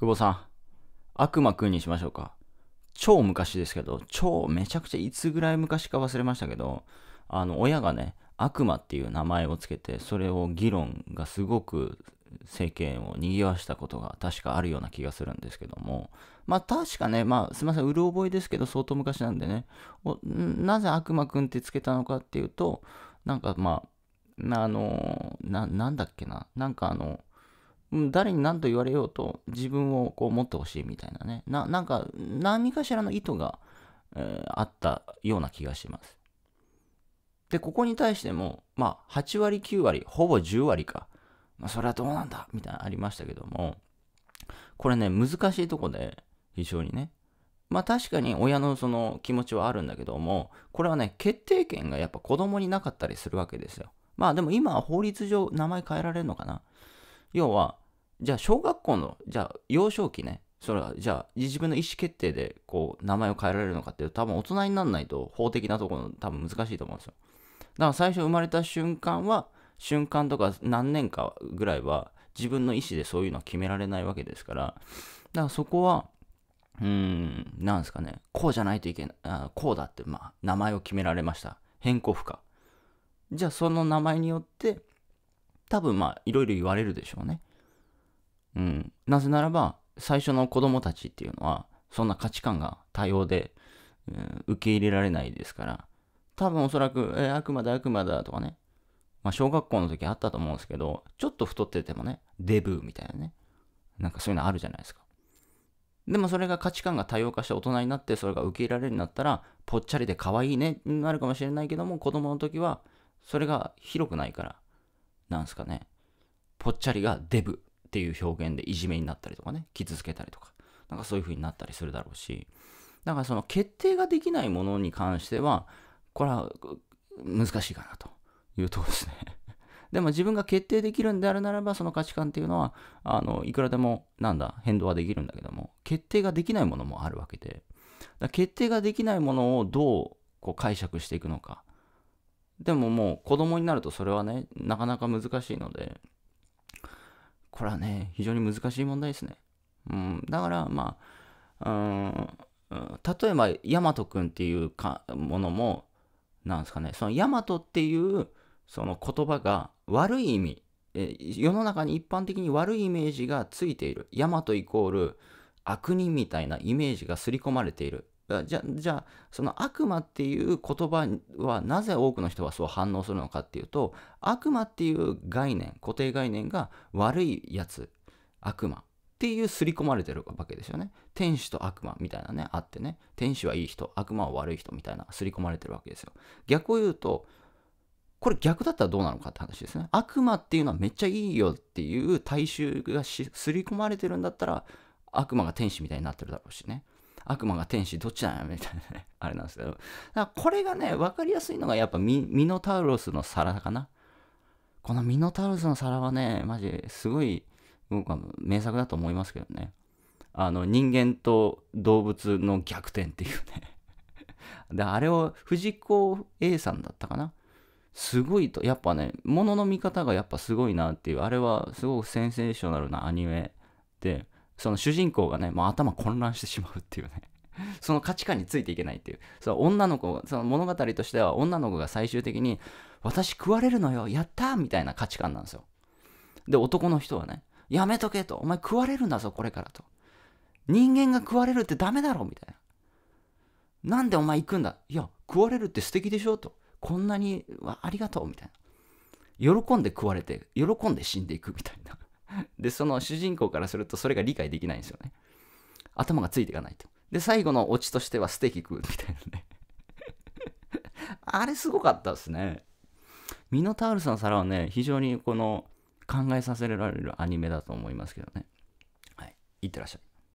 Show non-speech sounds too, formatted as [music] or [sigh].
久保さん、悪魔くんにしましょうか。超昔ですけど、超めちゃくちゃいつぐらい昔か忘れましたけど、あの、親がね、悪魔っていう名前をつけて、それを議論がすごく世間を賑わしたことが確かあるような気がするんですけども、まあ確かね、まあすいません、うる覚えですけど相当昔なんでね、なぜ悪魔くんってつけたのかっていうと、なんかまあ、あのな、なんだっけな、なんかあの、誰に何と言われようと自分をこう持ってほしいみたいなねななんか何かしらの意図が、えー、あったような気がしますでここに対してもまあ8割9割ほぼ10割か、まあ、それはどうなんだみたいなありましたけどもこれね難しいとこで非常にねまあ確かに親のその気持ちはあるんだけどもこれはね決定権がやっぱ子供になかったりするわけですよまあでも今は法律上名前変えられるのかな要はじゃあ小学校の、じゃあ幼少期ね、それはじゃあ自分の意思決定でこう名前を変えられるのかっていう多分大人にならないと法的なところ多分難しいと思うんですよ。だから最初生まれた瞬間は、瞬間とか何年かぐらいは自分の意思でそういうのは決められないわけですから、だからそこは、うーん、なんですかね、こうじゃないといけない、あこうだって、まあ、名前を決められました。変更不可。じゃあその名前によって、多分まあ、いろいろ言われるでしょうね。うん。なぜならば、最初の子供たちっていうのは、そんな価値観が多様で、うん、受け入れられないですから、多分おそらく、えー、悪魔だ悪魔だとかね、まあ小学校の時あったと思うんですけど、ちょっと太っててもね、デブーみたいなね、なんかそういうのあるじゃないですか。でもそれが価値観が多様化して大人になってそれが受け入れられるようになったら、ぽっちゃりで可愛いねになるかもしれないけども、子供の時はそれが広くないから、なんすかね。ぽっちゃりがデブっていう表現でいじめになったりとかね、傷つけたりとか、なんかそういう風になったりするだろうし、だからその決定ができないものに関しては、これは難しいかなというとこですね。[laughs] でも自分が決定できるんであるならば、その価値観っていうのは、あの、いくらでも、なんだ、変動はできるんだけども、決定ができないものもあるわけで、だ決定ができないものをどうこう解釈していくのか。でももう子供になるとそれはね、なかなか難しいので、これはね、非常に難しい問題ですね。うん、だから、まあ、うん、例えば、ヤマト君っていうかものも、なんですかね、そのヤマトっていうその言葉が悪い意味、え世の中に一般的に悪いイメージがついている。ヤマトイコール悪人みたいなイメージが刷り込まれている。じゃじゃあその悪魔っていう言葉はなぜ多くの人はそう反応するのかっていうと悪魔っていう概念固定概念が悪いやつ悪魔っていう刷り込まれてるわけですよね天使と悪魔みたいなねあってね天使はいい人悪魔は悪い人みたいな刷り込まれてるわけですよ逆を言うとこれ逆だったらどうなのかって話ですね悪魔っていうのはめっちゃいいよっていう大衆が刷り込まれてるんだったら悪魔が天使みたいになってるだろうしね悪魔が天使どっちなんやみたいなねあれなんですけど [laughs] だからこれがね分かりやすいのがやっぱミミノタウロスの皿かなこのミノタウロスの皿はねマジすごい僕は名作だと思いますけどねあの人間と動物の逆転っていうね [laughs] であれを藤子 A さんだったかなすごいとやっぱねものの見方がやっぱすごいなっていうあれはすごくセンセーショナルなアニメでその主人公がね、もう頭混乱してしまうっていうね。[laughs] その価値観についていけないっていう。その女の子、その物語としては女の子が最終的に、私食われるのよ、やったみたいな価値観なんですよ。で、男の人はね、やめとけと、お前食われるんだぞ、これからと。人間が食われるってダメだろ、みたいな。なんでお前行くんだいや、食われるって素敵でしょと。こんなにありがとう、みたいな。喜んで食われて、喜んで死んでいくみたいな。で、その主人公からするとそれが理解できないんですよね。頭がついていかないと。で、最後のオチとしてはステーキ食うみたいなね。あれすごかったですね。ミノタウルさん皿はね、非常にこの考えさせられるアニメだと思いますけどね。はい。いってらっしゃい。